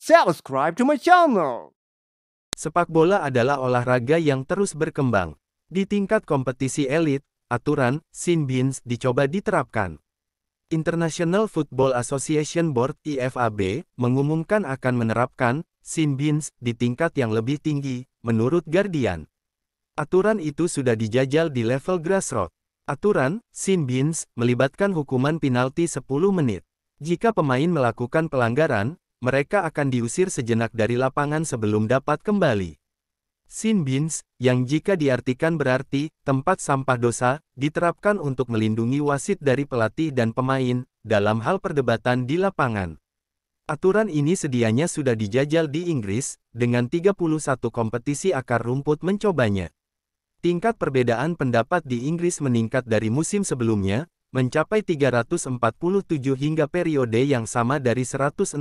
Subscribe to my channel. Sepak bola adalah olahraga yang terus berkembang. Di tingkat kompetisi elit, aturan sin bins, dicoba diterapkan. International Football Association Board IFAB mengumumkan akan menerapkan sin bins di tingkat yang lebih tinggi, menurut Guardian. Aturan itu sudah dijajal di level grassroots. Aturan sin bins, melibatkan hukuman penalti 10 menit. Jika pemain melakukan pelanggaran, mereka akan diusir sejenak dari lapangan sebelum dapat kembali. Sin bins, yang jika diartikan berarti tempat sampah dosa, diterapkan untuk melindungi wasit dari pelatih dan pemain dalam hal perdebatan di lapangan. Aturan ini sedianya sudah dijajal di Inggris, dengan 31 kompetisi akar rumput mencobanya. Tingkat perbedaan pendapat di Inggris meningkat dari musim sebelumnya, mencapai 347 hingga periode yang sama dari 165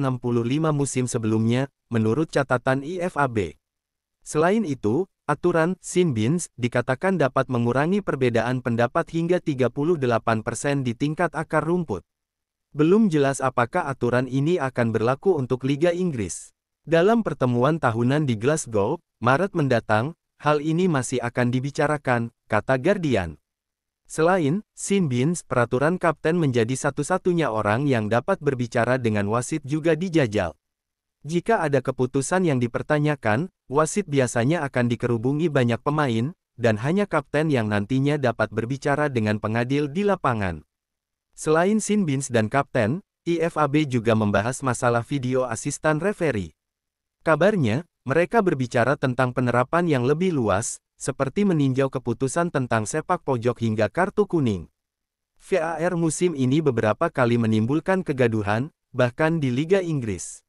musim sebelumnya, menurut catatan IFAB. Selain itu, aturan Sinbins dikatakan dapat mengurangi perbedaan pendapat hingga 38% di tingkat akar rumput. Belum jelas apakah aturan ini akan berlaku untuk Liga Inggris. Dalam pertemuan tahunan di Glasgow, Maret mendatang, hal ini masih akan dibicarakan, kata Guardian. Selain, Sin Bins, peraturan kapten menjadi satu-satunya orang yang dapat berbicara dengan wasit juga dijajal. Jika ada keputusan yang dipertanyakan, wasit biasanya akan dikerubungi banyak pemain, dan hanya kapten yang nantinya dapat berbicara dengan pengadil di lapangan. Selain Sin Bins dan kapten, IFAB juga membahas masalah video asisten referee. Kabarnya, mereka berbicara tentang penerapan yang lebih luas, seperti meninjau keputusan tentang sepak pojok hingga kartu kuning. VAR musim ini beberapa kali menimbulkan kegaduhan, bahkan di Liga Inggris.